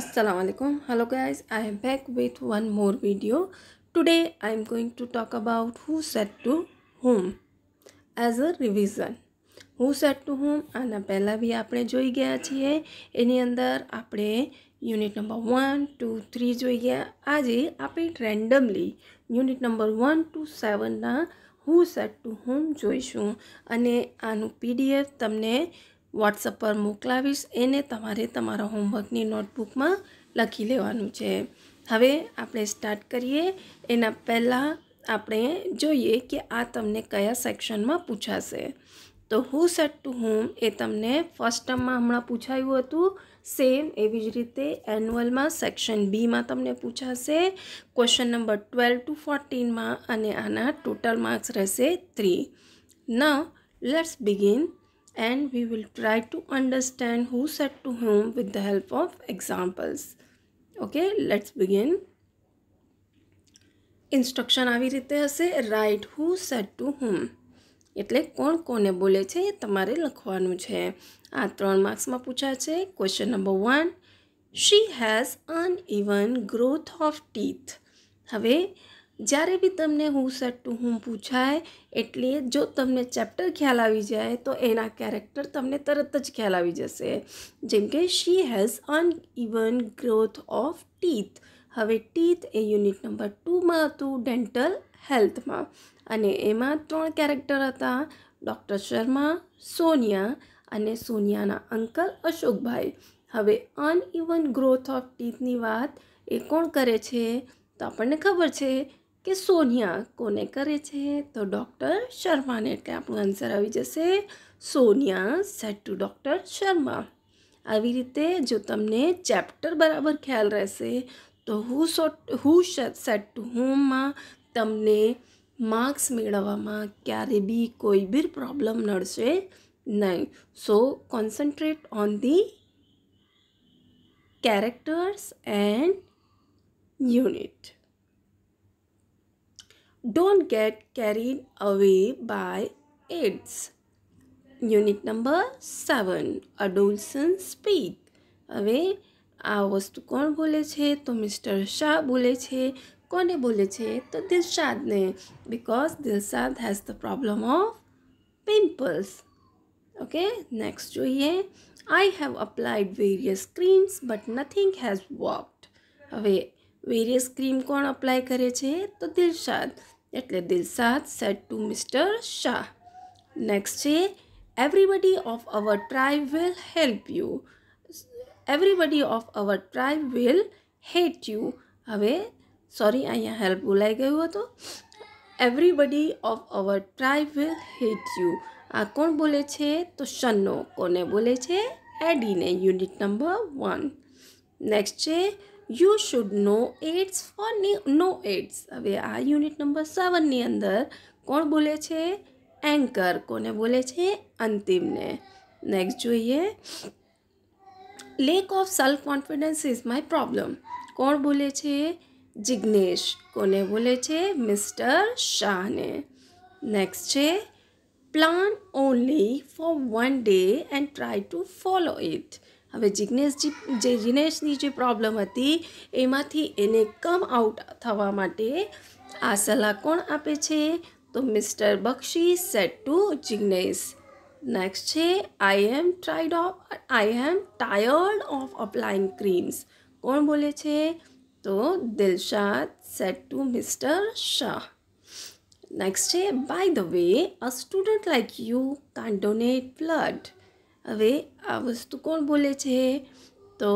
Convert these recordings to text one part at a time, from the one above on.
Assalamualaikum hello guys I am back with one more video today I am going to talk about who said to whom as a revision who said to whom આના પહેલાં બી આપણે જોઈ ગયા છીએ એની અંદર આપણે unit number one two three જોઈ ગયા આજે આપણે randomly unit number one two સેવનના હુ સેટ ટુ હોમ જોઈશું અને આનું પીડીએફ તમને વોટ્સઅપ પર મોકલાવીશ એને તમારે તમારા હોમવર્કની નોટબુકમાં લખી લેવાનું છે હવે આપણે સ્ટાર્ટ કરીએ એના પહેલાં આપણે જોઈએ કે આ તમને કયા સેક્શનમાં પૂછાશે તો હુ સેટ ટુ હોમ એ તમને ફર્સ્ટ ટર્મમાં હમણાં પૂછાયું હતું સેમ એવી જ રીતે એન્યુઅલમાં સેક્શન બીમાં તમને પૂછાશે ક્વેશ્ચન નંબર ટ્વેલ્વ ટુ ફોર્ટીનમાં અને આના ટોટલ માર્ક્સ રહેશે થ્રી ન let's begin and we will try to understand who said to whom with the help of examples. Okay, let's begin. Instruction આવી રીતે હશે right who said to whom એટલે કોણ કોને બોલે છે એ તમારે લખવાનું છે આ ત્રણ માર્ક્સમાં પૂછાય છે question number one she has uneven growth of teeth હવે જ્યારે બી તમને હું સેટ ટુ હું પૂછાય એટલે જો તમને ચેપ્ટર ખ્યાલ આવી જાય તો એના કેરેક્ટર તમને તરત જ ખ્યાલ આવી જશે જેમ કે she has uneven growth of teeth હવે ટીથ એ યુનિટ નંબર ટુમાં હતું ડેન્ટલ હેલ્થમાં અને એમાં ત્રણ કેરેક્ટર હતા ડૉક્ટર શર્મા સોનિયા અને સોનિયાના અંકલ અશોકભાઈ હવે અનઇવન ગ્રોથ ઓફ ટીથની વાત એ કોણ કરે છે તો આપણને ખબર છે કે સોનિયા કોને કરે છે તો ડૉક્ટર શર્માને એટલે આપણો આન્સર આવી જશે Sonia said to doctor Sharma આવી રીતે જો તમને ચેપ્ટર બરાબર ખ્યાલ રહેશે તો હુ સોટ હુ સેટ ટુ હોમમાં તમને માર્ક્સ મેળવવામાં ક્યારે બી કોઈ બી પ્રોબ્લેમ નડશે નહીં so concentrate on the characters and unit don't get carried away by ads unit number seven adolescent speak હવે આ વસ્તુ કોણ બોલે છે તો મિસ્ટર શાહ બોલે છે કોને બોલે છે તો દિલશાદને because Dilshad has the problem of pimples okay next જોઈએ I have applied various creams but nothing has worked હવે વેરિયસ ક્રીમ કોણ અપ્લાય કરે છે તો દિલશાદ એટલે Dilshad said to mister Shah next છે everybody of our try will help you everybody of our try will hate you હવે sorry અહીંયા help બોલાઈ ગયું હતું everybody of our try will hate you આ કોણ બોલે છે તો શન્નો કોને બોલે છે એડીને યુનિટ નંબર વન નેક્સ્ટ છે you should know ads for no ads હવે આ યુનિટ નંબર સેવનની અંદર કોણ બોલે છે એન્કર કોને બોલે છે અંતિમને નેક્સ્ટ જોઈએ lack of self confidence is my problem કોણ બોલે છે જિગ્નેશ કોને બોલે છે મિસ્ટર શાહને નેક્સ્ટ છે plan only for one day and try to follow it હવે જિજ્ઞેશજી જે જિનેશની જે પ્રોબ્લેમ હતી એમાંથી એને કમ આઉટ થવા માટે આ સલાહ કોણ આપે છે તો mister Bakshi said to Jignesh next છે I am tried of I am tired of applying creams કોણ બોલે છે તો Dilshad said to mister Shah next છે by the way a student like you can donate blood હવે આ વસ્તુ કોણ બોલે છે તો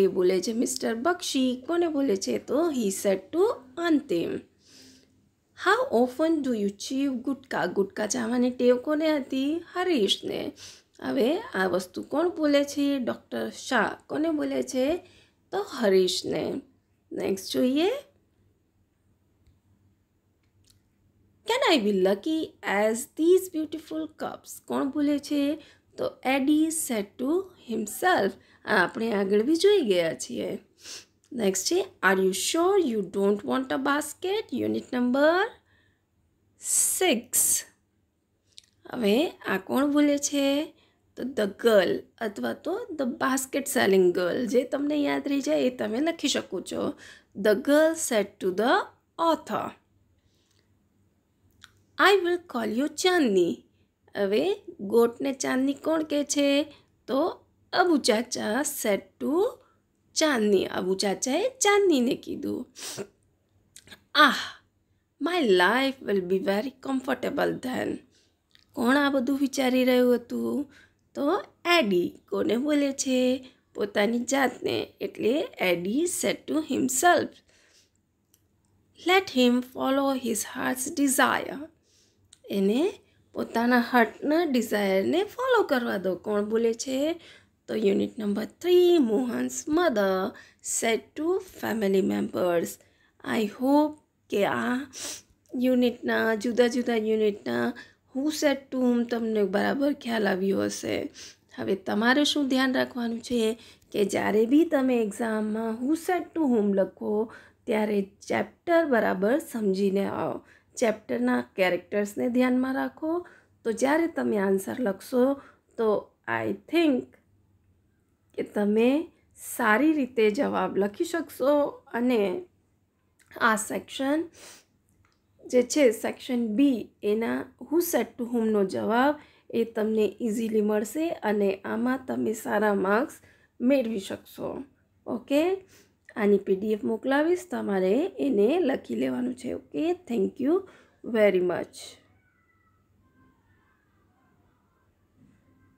એ બોલે છે મિસ્ટર બક્ષી કોને બોલે છે તો he said to Antim how often do you chew gutka ગુટકા ચાવાની ટેવ કોને હતી હરીશને હવે આ વસ્તુ કોણ બોલે છે ડૉક્ટર શાહ કોને બોલે છે તો હરીશને નેક્સ્ટ જોઈએ can I be lucky as these beautiful cups કોણ બોલે છે તો એડી સેટ ટુ હિમસેલ્ફ આપણે આગળ બી જોઈ ગયા છીએ નેક્સ્ટ છે are you sure you don't want a basket unit number six હવે આ કોણ બોલે છે તો ધ ગર્લ અથવા તો ધ બાસ્કેટ સેલિંગ ગર્લ જે તમને યાદ રહી જાય એ તમે લખી શકો છો the girl said to the author I will call you Chandni હવે ગોટને ચાંદની કોણ કહે છે તો અબુ ચાચા ટુ ચાંદની અબુ ચાચાએ ચાંદનીને કીધું ah my life will be very comfortable then કોણ આ બધું વિચારી રહ્યું હતું તો એડી કોને બોલે છે પોતાની જાતને એટલે Eddie said to himself let him follow his heart's desire એને પોતાના હાર્ટના ડિઝાયરને ફોલો કરવા દો કોણ બોલે છે તો unit number three Mohan's mother said to family members I hope કે આ યુનિટના જુદા જુદા યુનિટના હુ સેટ ટુ હું તમને બરાબર ખ્યાલ આવ્યો હશે હવે તમારે શું ધ્યાન રાખવાનું છે કે જ્યારે બી તમે એક્ઝામમાં હું સેટ ટુ હોમ લખો ત્યારે ચેપ્ટર બરાબર સમજીને આવો ચેપ્ટરના કેરેક્ટર્સને ધ્યાનમાં રાખો તો જ્યારે તમે આન્સર લખશો તો આઈ થિંક કે તમે સારી રીતે જવાબ લખી શકશો અને આ સેક્શન જે છે સેક્શન બી એના હુ સેટ ટુ હુમનો જવાબ એ તમને ઇઝીલી મળશે અને આમાં તમે સારા માર્ક્સ મેળવી શકશો ઓકે આની પીડીએફ મોકલાવીશ તમારે એને લખી લેવાનું છે okay thank you very much